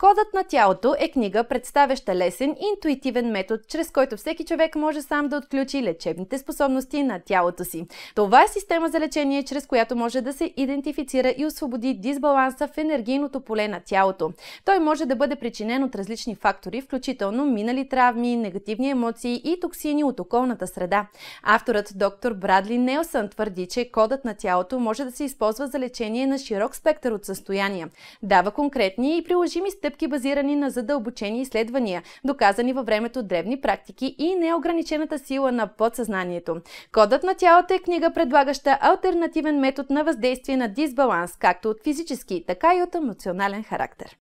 Кодът на тялото е книга, представяща лесен и интуитивен метод, чрез който всеки човек може сам да отключи лечебните способности на тялото си. Това е система за лечение, чрез която може да се идентифицира и освободи дисбаланса в енергийното поле на тялото. Той може да бъде причинен от различни фактори, включително минали травми, негативни емоции и токсини от околната среда. Авторът доктор Брадли Нелсън твърди, че кодът на тялото може да се използва за лечение на широк спектър от състояния. Дава конкретни и приложими стъпки, базирани на задълбочени изследвания, доказани във времето древни практики и неограничената сила на подсъзнанието. Кодът на тялото е книга, предлагаща альтернативен метод на въздействие на дисбаланс, както от физически, така и от емоционален характер.